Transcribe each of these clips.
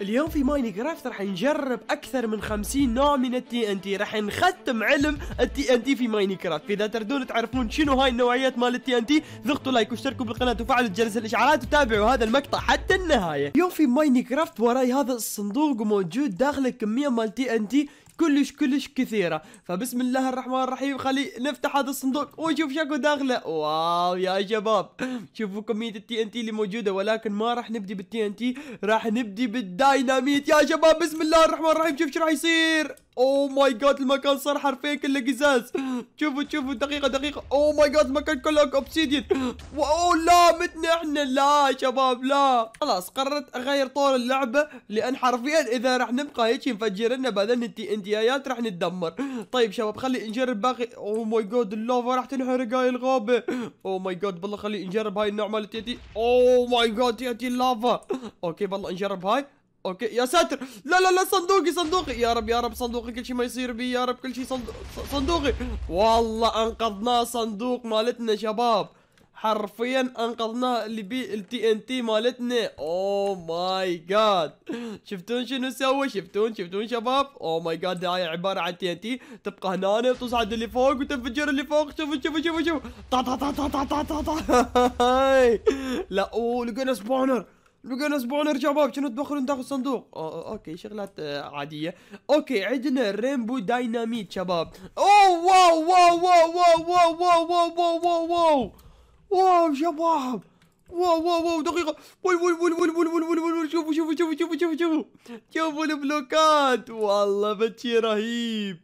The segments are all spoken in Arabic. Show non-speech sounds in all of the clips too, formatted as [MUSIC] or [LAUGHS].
اليوم في ماين كرافت راح نجرب اكثر من 50 نوع من التي ان تي راح نختم علم التي ان تي في ماين كرافت اذا تردون تعرفون شنو هاي النوعيات مال التي ان تي ضغطوا لايك واشتركوا بالقناه وفعلوا جرس الاشعارات وتابعوا هذا المقطع حتى النهايه اليوم في ماين كرافت وراي هذا الصندوق وموجود داخله كميه مال تي ان تي كلش كلش كثيرة فبسم الله الرحمن الرحيم خلي نفتح هذا الصندوق ونشوف شكو داخله واو يا شباب شوفوا كمية التي ان تي اللي موجودة ولكن ما راح نبدي بالتي ان تي راح نبدي بالدايناميت يا شباب بسم الله الرحمن الرحيم شوف شو راح يصير اوه ماي جاد المكان صار حرفيا كله قزاز شوفوا شوفوا دقيقة دقيقة اوه ماي جاد المكان كله اوبسيديان اوه لا متنا احنا لا شباب لا خلاص قررت اغير طور اللعبة لان حرفيا اذا راح نبقى هيك مفجرنا بعدين التي ان مونديالات راح نتدمر طيب شباب خلي نجرب باقي او ماي جاد اللوفا راح تنحرق هاي الغابه او oh ماي جاد بالله خلي نجرب هاي النوع مالت يتي او oh ماي جاد ياتي اللافا اوكي بالله نجرب هاي اوكي يا ساتر لا لا لا صندوقي صندوقي يا رب يا رب صندوقي كل شيء ما يصير بي يا رب كل شيء صندوق صندوقي والله انقذناه صندوق مالتنا شباب حرفيا انقذنا اللي بي التي ان تي مالتنا او ماي جاد شفتون شنو سوى شفتون شفتون شباب او ماي جاد هاي عباره عن تي ان تي تبقى هنا وتصعد اللي فوق وتنفجر اللي فوق شوفوا شوفوا شوفوا شوفوا طا طا طا طا طا طا طا لا اوه لقينا سبونر لقينا سبونر شباب شنو تدخلون داخل الصندوق أو اوكي شغلات آه، عاديه اوكي عندنا ريمبو دايناميت شباب اوه واو واو واو واو واو واو واو واو, واو, واو. واو شباب واو واو واو دقيقة وي وي وي وي وي وي وي وي شوفوا شوفوا شوفوا شوفوا شوفوا شوفوا شوفوا البلوكات والله بتشي رهيب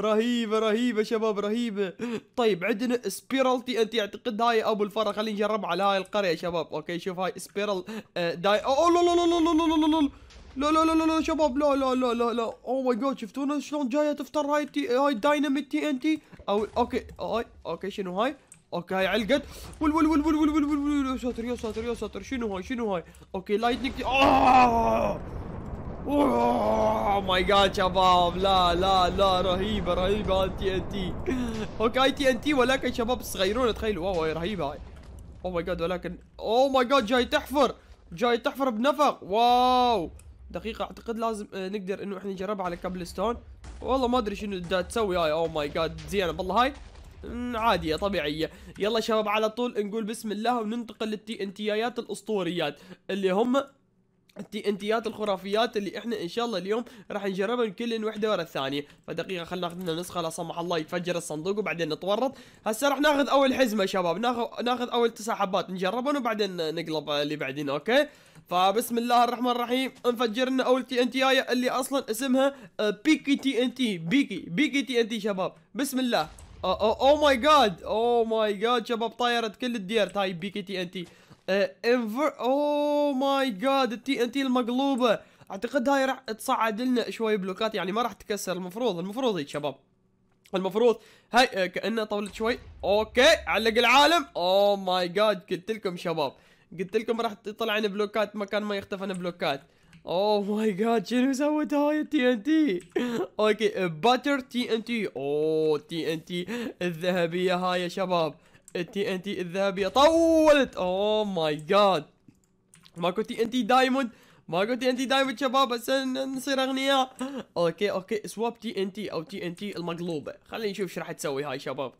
رهيبة رهيبة شباب رهيبة طيب عندنا سبيرالتي انت اعتقد هاي ابو الفرة خلينا نجرب على هاي القرية يا شباب اوكي شوف هاي سبيرال داي اوه لا لا لا لا لا لا لا لا لا لا لا لا لا شباب لا لا لا لا لا لا ماي جاد شفتونا شلون جايه تفطر هاي لا هاي دايناميت تي ان تي او اوكي لا اوكي شنو هاي اوكي علقت ول ول ول ول ول ول ول يا ساتر يا ساتر يا ساتر شنو هاي شنو هاي اوكي لايتنج اوه ماي جاد شباب لا لا لا رهيبه رهيبه تي ان تي اوكي تي ان تي ولكن شباب صغيرون تخيلوا واو هاي رهيبه هاي اوه ماي جاد ولكن اوه ماي جاد جاي تحفر جاي تحفر بنفق واو دقيقة اعتقد لازم آه، نقدر انه احنا نجربها على كابل ستون والله ما ادري شنو تسوي هاي اوه ماي جاد زينة بالله هاي عادية طبيعية يلا شباب على طول نقول بسم الله وننتقل للتي انتيايات الأسطوريات اللي هم التي انتيات الخرافيات اللي احنا ان شاء الله اليوم راح نجربها كل وحده ورا الثانيه فدقيقه خلينا ناخذ لنا نسخه لا سمح الله يتفجر الصندوق وبعدين نتورط هسه راح ناخذ اول حزمه شباب ناخذ ناخذ اول تسع حبات نجربهم وبعدين نقلب اللي بعدين اوكي فبسم الله الرحمن الرحيم نفجر لنا اول تي ان تي اللي اصلا اسمها آه، بيكي تي ان تي بيكي بيكي تي ان تي شباب بسم الله او ماي جاد او ماي جاد شباب طايرت كل الديرت هاي طيب، بيكي تي ان تي أه، انفر او ماي جاد التي ان تي المقلوبه اعتقد هاي راح تصعد لنا شوي بلوكات يعني ما راح تكسر المفروض المفروض هيك شباب المفروض هاي أه، كانه طولت شوي اوكي علق العالم او ماي جاد قلت لكم شباب قلت لكم راح تطلعن بلوكات مكان ما يختفن بلوكات اوه ماي جاد شنو سوت هاي التي ان تي اوكي باتر تي ان تي اوه تي ان تي الذهبيه هاي يا شباب التي ان تي الذهبيه طولت اوه ماي جاد ماكو تي ان تي دايموند ماكو تي ان تي دايموند شباب هسه نصير اغنياء اوكي اوكي سواب تي ان تي او تي ان تي المقلوبه خلينا نشوف ايش راح تسوي هاي شباب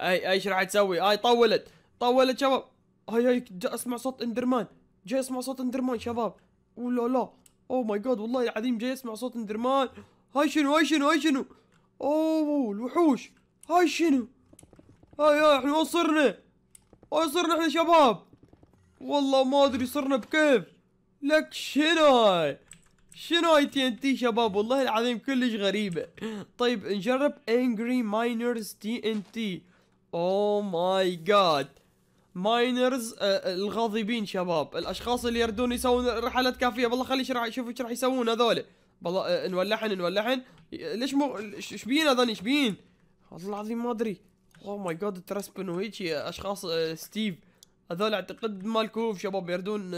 اي اي ايش راح تسوي هاي طولت طولت شباب هاي هاي اسمع صوت اندرمان جاي اسمع صوت اندرمان شباب ولا لا اوه ماي جاد والله العظيم جاي اسمع صوت اندرمان هاي شنو هاي شنو هاي شنو اوه الوحوش هاي شنو هاي هاي احنا وين صرنا؟ وين صرنا احنا شباب؟ والله ما ادري صرنا بكيف لك شنو هاي؟ شنو هاي تي ان تي شباب والله العظيم كلش غريبة طيب نجرب انجري ماينرز تي ان تي اوه ماي جاد ماينرز آه، آه، الغاضبين شباب الاشخاص اللي يردون يسوون رحلات كافيه بالله خلي شرح شوف ايش راح يسوون هذول بالله آه، نولحن نولحن ليش مو ايش بينا هذول ايش بين والله العظيم ما ادري اوه oh ماي جاد ترسبن وهيك اشخاص ستيف هذول اعتقد مالكوف شباب يردون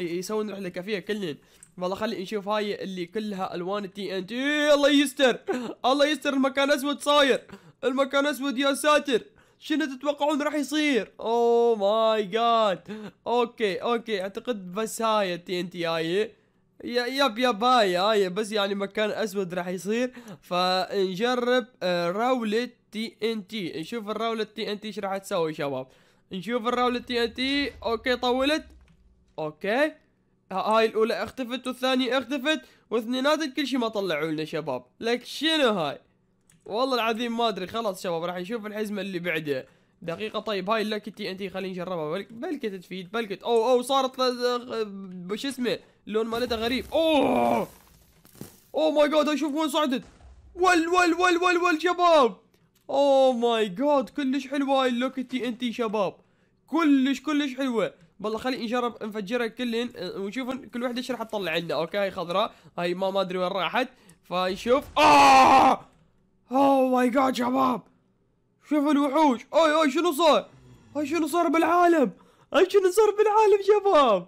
يسوون رحله كافيه كلن والله خلي نشوف هاي اللي كلها الوان التي ان تي الله يستر الله يستر المكان اسود صاير المكان اسود يا ساتر شنو تتوقعون راح يصير اوه ماي جاد اوكي اوكي اعتقد بس هاي التي ان تي هاي يب يب هاي هاي بس يعني مكان اسود راح يصير فنجرب آه، راولة تي ان تي نشوف الراولة تي ان تي ايش راح تسوي شباب نشوف الراولة تي ان تي اوكي طولت اوكي هاي الاولى اختفت والثانية اختفت واثنينات كل شيء ما طلعوا لنا شباب لك شنو هاي والله العظيم ما ادري خلاص شباب راح نشوف الحزمه اللي بعده دقيقة طيب هاي تي ان تي خليني نجربها بلكة تفيد بلكة او او صارت شو اسمه اللون مالتها غريب اوه او ماي جاد اشوف وين صعدت ول ول ول ول ول شباب او ماي جاد كلش حلوة هاي تي ان تي شباب كلش كلش حلوة بالله خليني نجرب نفجرها كلهن أه، ونشوف كل وحده ايش راح تطلع لنا اوكي هاي خضراء هاي ما ما ادري وين راحت فنشوف اه اوه ماي جاد شباب شوف الوحوش اي اي شنو صار اي شنو صار بالعالم اي شنو صار بالعالم شباب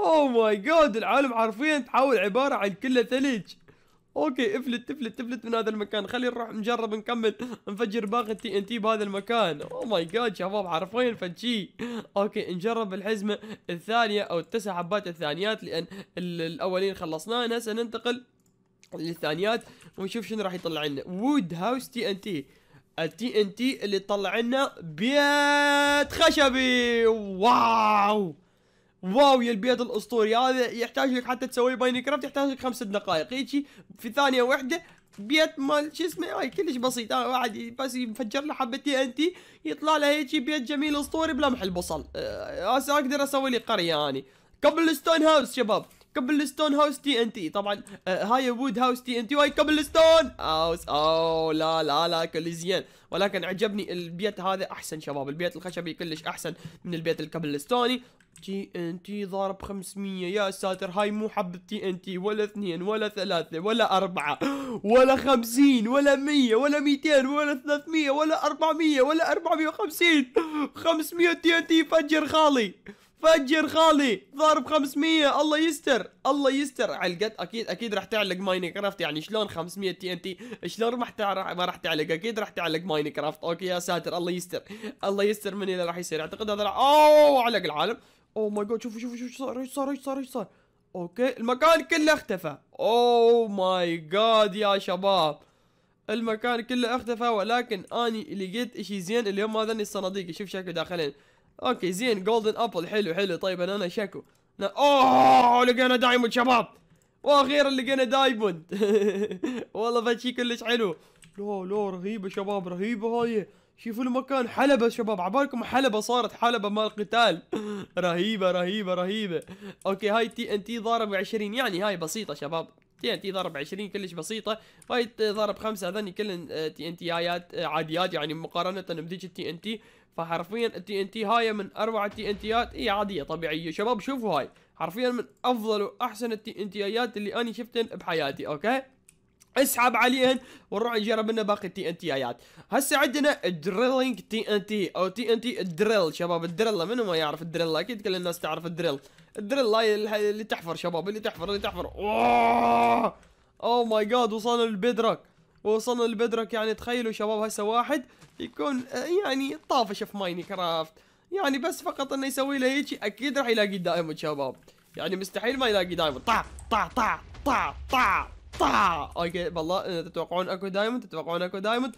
اوه ماي جاد العالم حرفيا تحاول عباره عن كله ثلج اوكي افلت افلت افلت من هذا المكان خلينا نروح نجرب نكمل نفجر باقي التي ان تي بهذا المكان او ماي جاد شباب حرفيا فنشي اوكي نجرب الحزمه الثانيه او التسع حبات الثانيات لان الاولين خلصناه هسه ننتقل للثانيات ونشوف شنو راح يطلع لنا وود هاوس تي ان تي التي ان تي اللي طلع لنا بيت خشبي واو واو يا البيت الاسطوري هذا يحتاج لك حتى تسوي باين كرافت يحتاج لك خمس دقائق هيجي في ثانيه واحده بيت مال شو اسمه هاي كلش بسيط واحد بس يفجر له حبه تي ان تي يطلع له هيجي بيت جميل اسطوري بلمح البصل هسه آه، آه، اقدر اسوي لي قريه اني يعني. قبل ستون هاوس شباب كبل ستون هاوس تي ان تي طبعا آه، هاي وود هاوس تي ان تي وهاي كبل ستون هاوس اوه لا لا لا كل زين ولكن عجبني البيت هذا احسن شباب البيت الخشبي كلش احسن من البيت الكبلستوني تي ان تي ضارب 500 يا ساتر هاي مو حبة تي ان تي ولا اثنين ولا ثلاثة ولا أربعة ولا خمسين ولا مية ولا ميتين ولا ثلاثمية ولا أربعمية ولا أربعمية وخمسين خمسمية تي ان تي فجر خالي فجر خالي ضارب 500 الله يستر الله يستر علقت اكيد اكيد راح تعلق ماين كرافت يعني شلون 500 تي ان تي شلون راح ما راح تعلق اكيد راح تعلق ماين كرافت اوكي يا ساتر الله يستر الله يستر من اللي راح يصير اعتقد هذا اوه علق العالم اوه ماي جاد شوفوا شوفوا شوفوا ايش صار ايش صار ايش صار ايش صار اوكي المكان كله اختفى اوه ماي جاد يا شباب المكان كله اختفى ولكن اني لقيت شيء زين اليوم هذني الصناديق شوف شكله داخلين اوكي زين جولدن ابل حلو حلو طيب انا شكو شكو اوه لقينا دايموند شباب واخيرا لقينا دايموند [LAUGHS] والله فشي كلش حلو لا لا رهيبه شباب رهيبه هاي شوفوا المكان حلبة شباب عبالكم حلبة صارت حلبة مال قتال [LAUGHS] رهيبة رهيبة رهيبة اوكي هاي تي ان تي ضارب 20 يعني هاي بسيطة شباب تي ان تي ضرب 20 كلش بسيطه فايت ضرب خمسه هذني كلن آه، تي ان تي ايات آه، عاديات يعني مقارنه بذيك التي ان تي فحرفيا التي ان تي هاي من اروع التي ان تيات هي عاديه طبيعيه شباب شوفوا هاي حرفيا من افضل واحسن التي ان تي ايات اللي انا شفتن بحياتي اوكي اسحب عليهن ونروح نجرب لنا باقي التي ان تي ايات هسه عندنا دريلينج تي ان تي او تي ان تي دريل شباب الدريل منو ما يعرف الدريل اكيد كل الناس تعرف الدريل الدريل اللي تحفر شباب اللي تحفر اللي تحفر اوه اوه ماي جاد وصلنا للبيدروك وصلنا للبيدروك يعني تخيلوا شباب هسه واحد يكون يعني طافش في ماين كرافت يعني بس فقط انه يسوي له هيك اكيد راح يلاقي دايموند شباب يعني مستحيل ما يلاقي دايموند طع طع طع طع طع طا اوكي بالله تتوقعون اكو دايموند تتوقعون اكو دايموند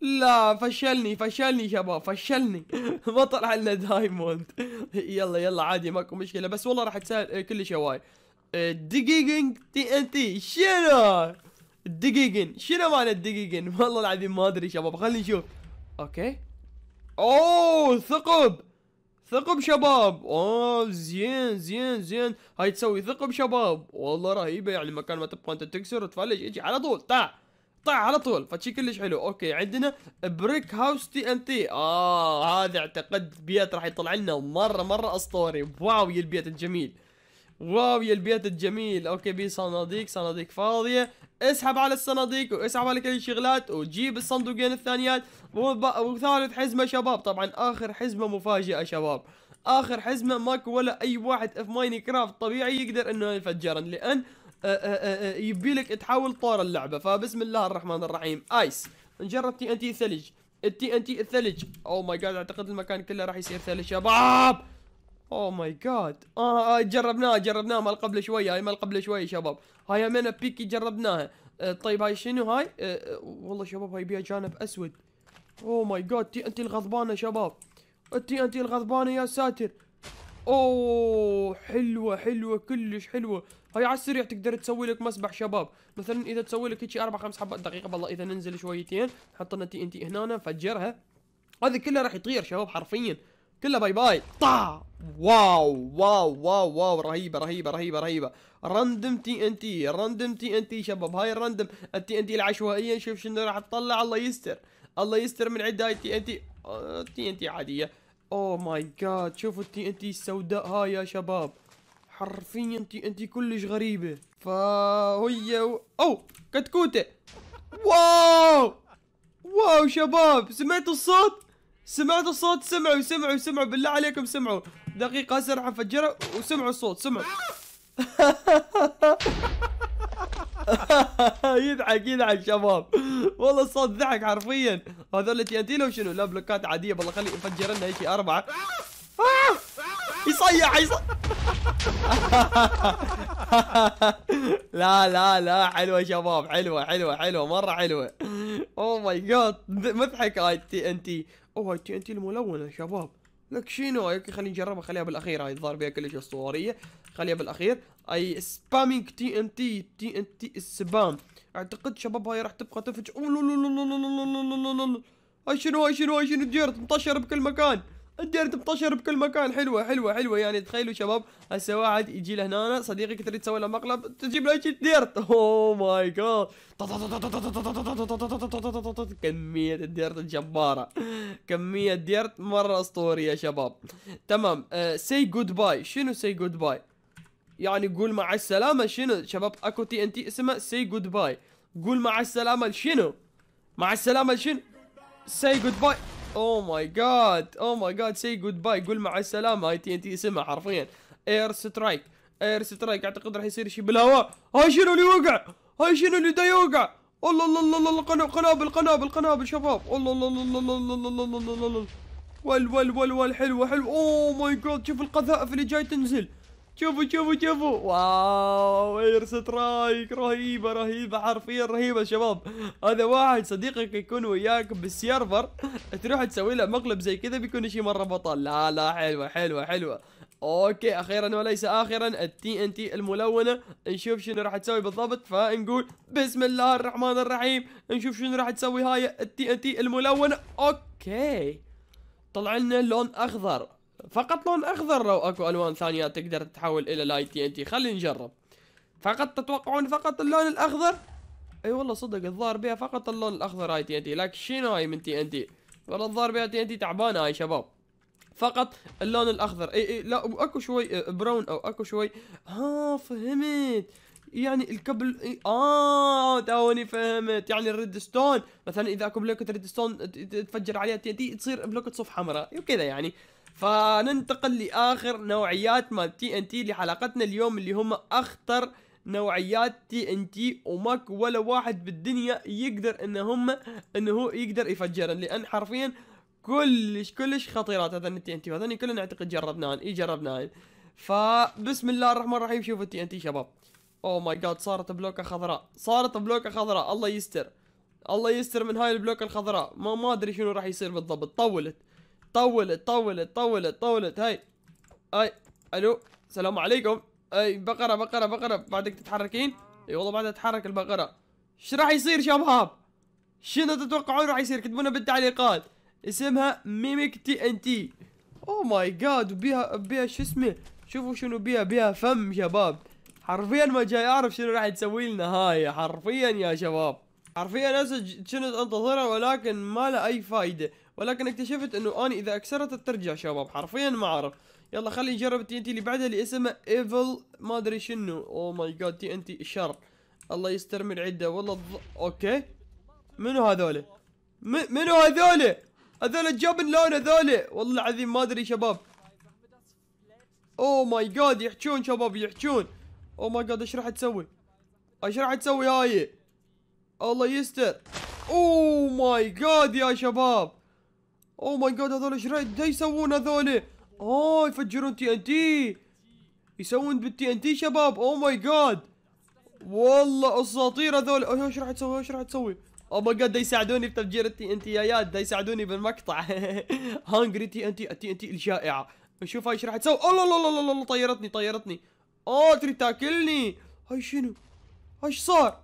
لا فشلني فشلني شباب فشلني [LAUGHS] ما طلع لنا دايموند [LAUGHS] يلا يلا عادي ماكو مشكله بس والله راح تسهل إيه، كلش هواي إيه، دقيقين تي ان تي شنو دقيقين شنو معنى الدقيقين [LAUGHS] والله العظيم ما ادري شباب خلينا نشوف اوكي اوه ثقب ثقب شباب اوه زين زين زين هاي تسوي ثقب شباب والله رهيبه يعني مكان ما تبقى انت تكسر وتفلج اجي على طول طع طع على طول فشي كلش حلو اوكي عندنا بريك هاوس تي ان تي اه هذا اعتقد بيت راح يطلع لنا مره مره اسطوري واو يا البيت الجميل واو يا البيت الجميل اوكي بي صناديق صناديق فاضيه اسحب على الصناديق واسحب على كل الشغلات وجيب الصندوقين الثانيات وثالث حزمه شباب طبعا اخر حزمه مفاجئه شباب اخر حزمه ماكو ولا اي واحد في ماين كرافت طبيعي يقدر انه يفجرن لان آه، آه، آه، يبي لك تحاول طور اللعبه فبسم الله الرحمن الرحيم ايس نجرب تي ان تي ثلج التي ان تي الثلج او ماي جاد اعتقد المكان كله راح يصير ثلج شباب اوه ماي جاد اه جربناها جربناها مال قبل شوي هاي مال قبل شوي شباب هاي من بيكي جربناها آه، طيب هاي شنو هاي آه، آه، والله شباب هاي بيها جانب اسود اوه ماي جاد تي انت الغضبانه شباب انت انت الغضبانه يا ساتر اوه oh، حلوه حلوه كلش حلوه هاي على السريع تقدر تسوي لك مسبح شباب مثلا اذا تسوي لك هيك اربع خمس حبات دقيقه بالله اذا ننزل شويتين نحط لنا تي ان تي هنا نفجرها هذه كلها راح يطير شباب حرفيا كلها باي باي طا واو واو واو واو رهيبه رهيبه رهيبه رهيبه راندم تي ان تي راندم تي ان تي شباب هاي الراندم التي ان تي العشوائيه نشوف شنو راح تطلع الله يستر الله يستر من عند هاي تي ان تي آه، تي ان تي عاديه او ماي جاد شوفوا التي ان تي السوداء هاي يا شباب حرفيا تي ان تي كلش غريبه فهي و... او كتكوته واو واو شباب سمعتوا الصوت سمعت الصوت سمعوا سمعوا سمعوا بالله عليكم سمعوا دقيقة هسه راح افجرها وسمعوا الصوت سمعوا [LAUGHS] يضحك يضحك شباب والله الصوت ضحك حرفيا هذول تي ان تي لو شنو لا بلوكات عادية والله خلي يفجر لنا شيء أربعة [LAUGHS] يصيح يصيح [LAUGHS] لا لا لا حلوة شباب حلوة حلوة حلوة مرة حلوة اوه ماي جاد مضحك هاي تي ان تي اوه هاي تي ان تي الملونه شباب لك شنو يا اخي خلينا نجربها خليها بالاخير هاي الظاهر فيها كلش اسطوريه خليها بالاخير اي سبامينج تي ان تي تي ان تي السبام اعتقد شباب هاي راح تبقى تفج لا لا لا لا لا لا لا لا لا لا الدير تبطشر بكل مكان حلوه حلوه حلوه يعني تخيلوا شباب هسه واحد يجي لهنا صديقك تريد تسوي له مقلب تجيب له شيء ديرت اوه ماي جاد كميه الديرت الجباره كميه ديرت مره اسطوريه يا شباب تمام سي جود باي شنو سي جود باي يعني قول مع السلامه شنو شباب اكو تي ان تي اسمه سي جود باي قول مع السلامه شنو مع السلامه شنو say goodbye oh my god oh my god say goodbye قول مع السلامه هاي تي ان تي اسمها حرفيا اير سترايك اير سترايك اعتقد راح يصير شيء بالهواء هاي شنو اللي وقع هاي شنو اللي دا يوقع الله الله الله الله قنابل قنابل قنابل شباب الله الله الله الله الله الله الله الله ول ول ول ول حلوه حلوه اوه ماي جاد شوف القذائف اللي جاي تنزل شوفوا شوفوا شوفوا واو اير سترايك رهيبه رهيبه حرفيا رهيبه شباب هذا واحد صديقك يكون وياك بالسيرفر تروح تسوي له مقلب زي كذا بيكون شيء مره بطل لا لا حلوه حلوه حلوه اوكي اخيرا وليس اخرا التي ان تي الملونه نشوف شنو راح تسوي بالضبط فنقول بسم الله الرحمن الرحيم نشوف شنو راح تسوي هاي التي ان تي الملونه اوكي طلع لنا لون اخضر فقط لون اخضر لو اكو الوان ثانيه تقدر تحول الى لايت تي ان تي خلينا نجرب فقط تتوقعون فقط اللون الاخضر اي والله صدق الظاهر بها فقط اللون الاخضر هاي تي ان تي لكن شنو هاي من تي ان تي والله الظاهر بها تي ان تي تعبانه هاي شباب فقط اللون الاخضر اي اي لا اكو شوي براون آه، او اكو شوي ها فهمت يعني الكبل اه توني فهمت يعني الريد ستون مثلا اذا اكو بلوكة ريد ستون تفجر عليها تي ان تي تصير بلوكة صف حمراء وكذا يعني فننتقل لاخر نوعيات مال تي ان تي لحلقتنا اليوم اللي هم اخطر نوعيات تي ان تي وماك ولا واحد بالدنيا يقدر ان هم انه هو يقدر يفجر لان حرفيا كلش كلش خطيرات هذا التي ان تي هذا كلنا اعتقد جربناه اي جربناه فبسم الله الرحمن الرحيم شوفوا التي ان تي شباب اوه ماي جاد صارت بلوكه خضراء صارت بلوكه خضراء الله يستر الله يستر من هاي البلوكه الخضراء ما ما ادري شنو راح يصير بالضبط طولت طولت طولت طولت طولت هاي هاي الو السلام عليكم اي بقرة بقرة بقرة بعدك تتحركين اي والله بعدها تتحرك البقرة ايش راح يصير شباب شنو تتوقعون راح يصير كتبونا بالتعليقات اسمها ميميك تي ان تي اوه ماي جاد وبيها بيها شو اسمه شوفوا شنو بيها بيها فم شباب حرفيا ما جاي اعرف شنو راح تسوي لنا هاي حرفيا يا شباب حرفيا ناس كنت انتظرها ولكن ما لها اي فايده ولكن اكتشفت انه اني اذا اكسرت ترجع شباب حرفيا ما اعرف يلا خلي نجرب التي ان تي اللي بعدها اللي اسمه ايفل ما ادري شنو او ماي جاد تي ان تي الشر الله يستر من عده والله الض... اوكي منو هذول م... منو هذول هذول جابن لون هذول والله العظيم ما ادري شباب او ماي جاد يحجون شباب يحجون او ماي جاد ايش راح تسوي ايش راح تسوي هاي الله يستر او ماي جاد يا شباب اوه ماي جاد هذول ايش دا يسوون هذول اه يفجرون تي ان تي يسوون بالتي ان تي شباب اوه ماي جاد والله اساطير هذول ايش راح تسوي ايش راح تسوي اوه ماي جاد يساعدوني بتفجير التي ان تي يا ياد دا يساعدوني بالمقطع هانجري تي ان تي التي ان تي الشائعه نشوف هاي ايش راح تسوي oh الله الله الله الله طيرتني طيرتني اوه تريد تاكلني هاي شنو ايش صار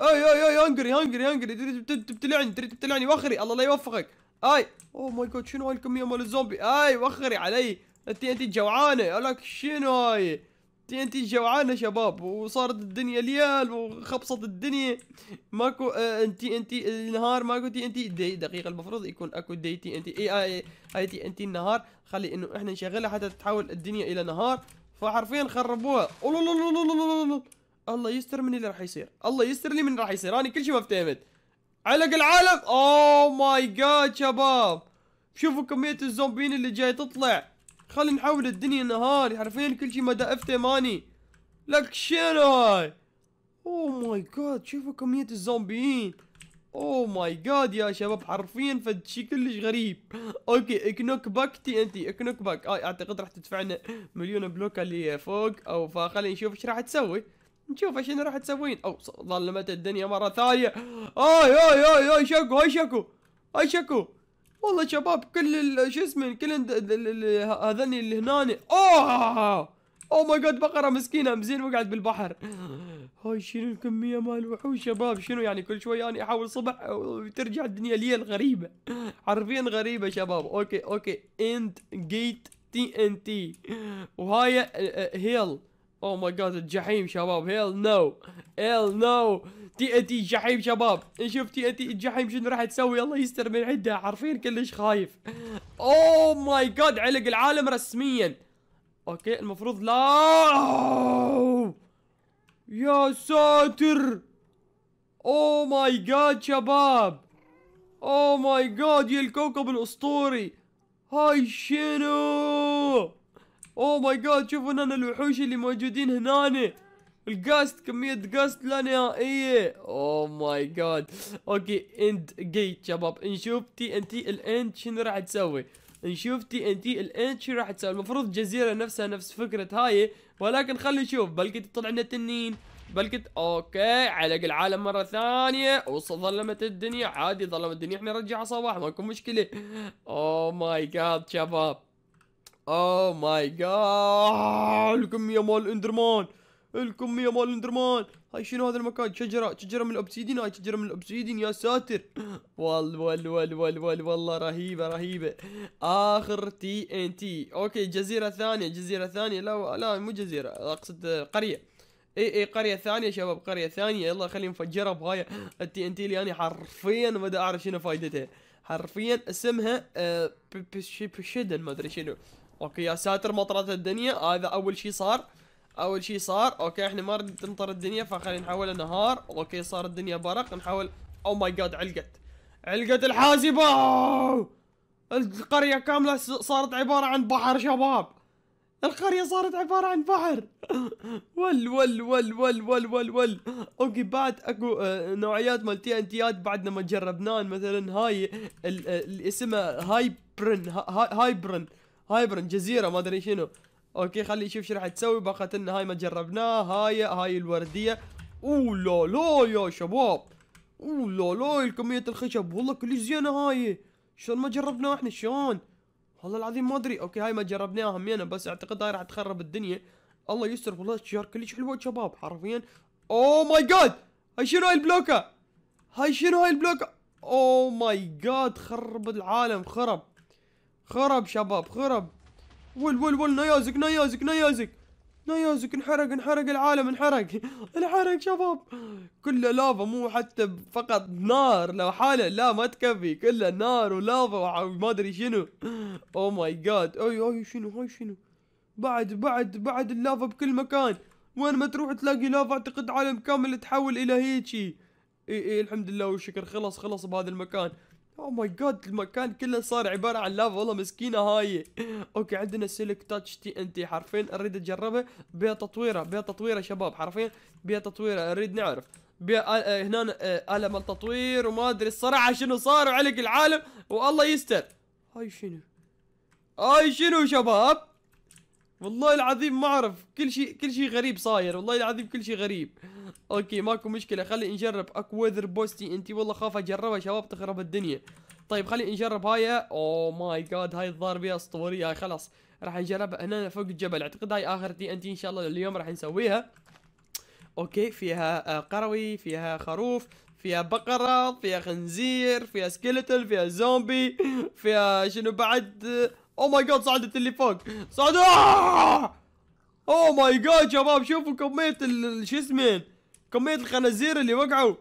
اي اي اي هانجري هانجري هانجري تريد تبتلعني تريد تبتلعني واخري الله لا يوفقك اي اوه ماي جاد شنو هاي الكميه مال الزومبي اي وخري علي انت انت جوعانه لك شنو هاي انت جوعانه شباب وصارت الدنيا ليال وخبصت الدنيا ماكو انت آه، انت النهار ماكو تي انت دي دقيقه المفروض يكون اكو دي تي انت اي اي اي تي انت النهار خلي انه احنا نشغلها حتى تتحول الدنيا الى نهار فحرفيا خربوها الله يستر من اللي راح يصير الله يستر لي من راح يصير انا كل شيء ما افتهمت علق العالم اوه ماي جاد شباب شوفوا كمية الزومبيين اللي جاي تطلع خلينا نحول الدنيا نهار حرفيا كل شيء اف ماني لك شنو هاي اوه ماي جاد شوفوا كمية الزومبيين اوه ماي جاد يا شباب حرفيا فد شيء كلش غريب اوكي اكنوك باك تي ان تي اكنوك باك اي آه، اعتقد راح تدفعنا مليون بلوكه اللي فوق او فخلينا نشوف ايش راح تسوي نشوف ايش راح تسوين او ظلمت الدنيا مره ثانيه اي اي اي اي شكو اي شكو اي شكو والله شباب كل شو اسمه كل هذني اللي هنا اوه او ماي جاد بقره مسكينه مزين وقعد بالبحر هاي شنو الكميه مال الوحوش شباب شنو يعني كل شوي انا احاول صبح وترجع الدنيا لي الغريبه حرفيا غريبه شباب اوكي اوكي اند جيت تي ان تي وهاي هيل آه، آه، اوه ماي جاد الجحيم شباب هيل نو هيل نو تي ان تي الجحيم شباب نشوف تي ان تي الجحيم شنو راح تسوي الله يستر من عندها عارفين كلش خايف اوه ماي جاد علق العالم رسميا اوكي المفروض لا يا ساتر اوه ماي جاد شباب اوه ماي جاد يا الكوكب الاسطوري هاي شنو اوه ماي جاد شوفوا هنا الوحوش اللي موجودين هنا الجاست كمية جاست لا نهائية اوه ماي جاد اوكي اند جيت شباب نشوف تي ان تي الاند شنو راح تسوي نشوف تي ان تي الاند شنو راح تسوي المفروض الجزيرة نفسها نفس فكرة هاي ولكن خلي نشوف بلكي تطلع لنا تنين بلكي اوكي علق العالم مره ثانيه وظلمت الدنيا عادي ظلمت الدنيا احنا نرجعها صباح ماكو مشكله اوه ماي جاد شباب اوه ماي جاد الكميه مال اندرمان الكميه مال اندرمان هاي شنو هذا المكان شجره شجره من الاوبسيدين هاي شجره من الاوبسيدين يا ساتر وال وال وال وال وال والله رهيبه رهيبه اخر تي ان تي اوكي جزيره ثانيه جزيره ثانيه لا لا مو جزيره اقصد قريه اي اي قريه ثانيه شباب قريه ثانيه يلا خلينا نفجرها بهاي التي ان تي اللي انا حرفيا ما اعرف شنو فائدتها حرفيا اسمها أه ما ادري شنو اوكي يا ساتر مطرت الدنيا هذا اول شيء صار اول شيء صار اوكي احنا ما نريد نمطر الدنيا فخلينا نحولها نهار اوكي صار الدنيا برق نحاول او ماي جاد علقت علقت الحاسبه القريه كامله صارت عباره عن بحر شباب القرية صارت عبارة عن بحر [LAUGHS] ول ول ول ول ول ول ول اوكي بعد اكو آه، نوعيات مال تي ان تيات بعدنا ما جربناه مثلا هاي آه، اللي اسمها هايبرن هايبرن هايبرن جزيره ما ادري شنو اوكي خلي نشوف شو راح تسوي باختنا هاي ما جربناها هاي هاي الورديه اوه لا لا يا شباب اوه لا لا الكميه الخشب والله كلش زينه هاي شلون ما جربناها احنا شلون والله العظيم ما ادري اوكي هاي ما جربناها همينه بس اعتقد هاي راح تخرب الدنيا الله يستر والله الشجار كلش حلوه شباب حرفيا اوه ماي جاد هاي شنو هاي البلوكه هاي شنو هاي البلوكه اوه ماي جاد خرب العالم خرب خرب شباب خرب ول ول ول نيازك نيازك نيازك نيازك انحرق انحرق العالم انحرق [LAUGHS] انحرق شباب كله لافا مو حتى فقط نار لو حاله لا ما تكفي كله نار ولافا وما ادري شنو او ماي جاد اي اي شنو هاي شنو بعد بعد بعد اللافا بكل مكان وين ما تروح تلاقي لافا اعتقد عالم كامل تحول الى هيجي اي اي الحمد لله والشكر خلص خلص بهذا المكان اوه oh ماي جاد المكان كله صار عباره عن لافا والله مسكينه هاي [LAUGHS] اوكي عندنا سلك تاتش تي ان تي حرفيا اريد اجربه بيها تطويره بيها تطويره شباب حرفيا بيها تطويره اريد نعرف هنا آه، آه، اله مال تطوير وما ادري الصراحه شنو صار وعلق العالم والله يستر هاي شنو هاي شنو شباب والله العظيم ما اعرف كل شيء كل شيء غريب صاير والله العظيم كل شيء غريب اوكي ماكو مشكله خلي نجرب اكو وذر بوستي انت والله خاف اجربها شباب تخرب الدنيا طيب خلي نجرب هاي اوه ماي جاد هاي الظاهر اسطوريه هاي خلاص راح نجربها هنا فوق الجبل اعتقد هاي اخر تي ان تي ان شاء الله اليوم راح نسويها اوكي فيها آه، قروي فيها خروف فيها بقره فيها خنزير فيها سكيلتل فيها زومبي فيها شنو بعد اوه ماي جاد صعدت اللي فوق صعد اوه ماي جاد شباب شوفوا كميه شو اسمه كميه الخنازير اللي وقعوا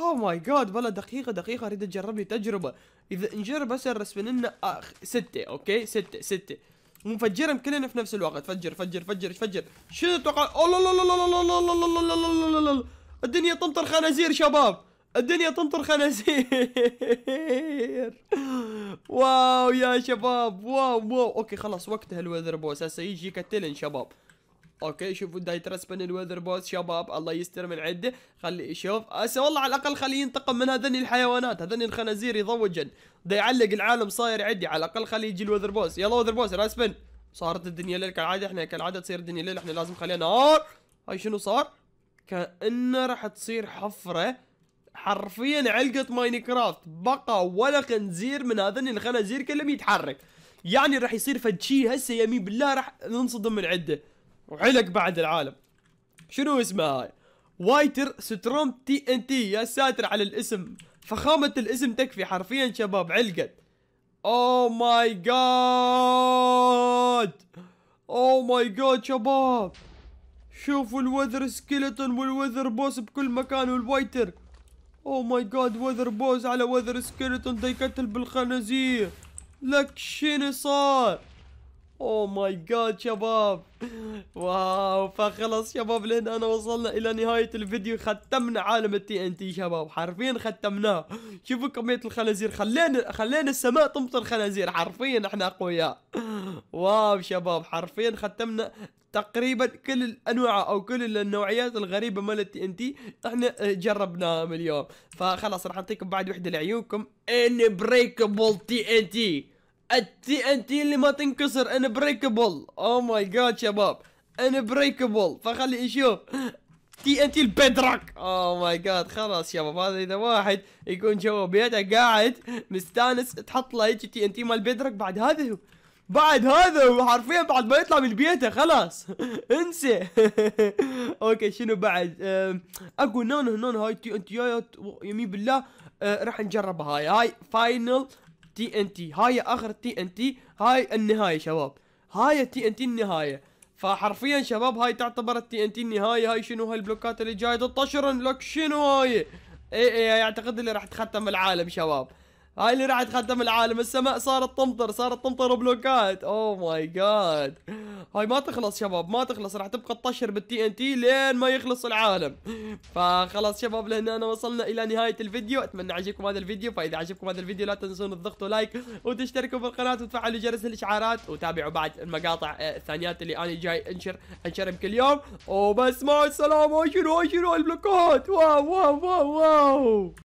اوه ماي جاد بلا دقيقه دقيقه اريد اجرب لي تجربه اذا نجرب بس الرسم لنا اخ سته اوكي سته سته ونفجرهم كلنا في نفس الوقت فجر فجر فجر فجر شنو تتوقع الله الله الله الله الله الله الله الله الله الدنيا تمطر خنازير شباب الدنيا تنطر خنازير واو يا شباب واو واو اوكي خلاص وقتها الوذر بوس هسه يجي كتلن شباب اوكي شوفوا دا يترسبن الوذر بوس شباب الله يستر من عده خلي شوف هسه والله على الاقل خليه ينتقم من هذني الحيوانات هذني الخنازير يضوجن دا يعلق العالم صاير عدي على الاقل خليه يجي الوذر بوس يلا وذر بوس راسبن صارت الدنيا ليل كالعاده احنا كالعاده تصير الدنيا ليل احنا لازم خلينا نار هاي شنو صار كانه راح تصير حفره حرفيا علقه ماينكرافت بقى ولا خنزير من هذين الخنازير كلهم يتحرك يعني راح يصير فد شيء هسه يمين بالله راح ننصدم من عده وعلق بعد العالم شنو اسمها هاي وايتر ستروم تي ان تي يا ساتر على الاسم فخامه الاسم تكفي حرفيا شباب علقت او ماي جاد او ماي جاد شباب شوفوا الوذر سكيلتون والوذر بوس بكل مكان والوايتر اوه ماي جاد وذر بوز على وذر سكيلتون ذا يقتل بالخنازير لك شنو صار اوه ماي جاد شباب واو فخلص شباب لهنا انا وصلنا الى نهايه الفيديو ختمنا عالم التي ان تي شباب حرفيا ختمناه شوفوا كميه الخنازير خلينا خلينا السماء تمطر خنازير حرفيا احنا اقوياء واو شباب حرفيا ختمنا تقريبا كل الانواع او كل النوعيات الغريبه مال التي ان تي احنا آه، جربناها من اليوم فخلاص راح اعطيكم بعد وحده لعيونكم ان بريكبل تي ان تي التي ان تي اللي ما تنكسر ان بريكبل او ماي جاد شباب ان بريكبل فخلي نشوف تي ان تي البدرك اوه oh ماي جاد خلاص شباب هذا اذا واحد يكون جوا بيته قاعد مستانس تحط له هيك تي ان تي مال بدرك بعد هذا بعد هذا حرفيا بعد ما يطلع من بيته خلاص [LAUGHS] انسى [LAUGHS] اوكي شنو بعد اكو نون هنا هاي تي ان تي يمين بالله أه، راح نجربها هاي هاي فاينل تي ان تي هاي اخر تي ان تي هاي النهايه شباب هاي تي ان تي النهايه فحرفيا شباب هاي تعتبر التي ان تي النهايه هاي شنو هاي البلوكات اللي جايه تطشرن لك شنو هاي اي اي اعتقد اللي راح تختم العالم شباب هاي اللي راح تخدم العالم السماء صارت تمطر صارت تمطر بلوكات اوه ماي جاد هاي ما تخلص شباب ما تخلص راح تبقى تطشر بالتي ان تي لين ما يخلص العالم فخلاص شباب لهنا أنا وصلنا الى نهايه الفيديو اتمنى عجبكم هذا الفيديو فاذا عجبكم هذا الفيديو لا تنسون الضغط لايك وتشتركوا بالقناه وتفعلوا جرس الاشعارات وتابعوا بعد المقاطع آه، الثانيات اللي انا جاي انشر انشرهم كل يوم وبس مع السلامه شنو شنو البلوكات واو واو واو واو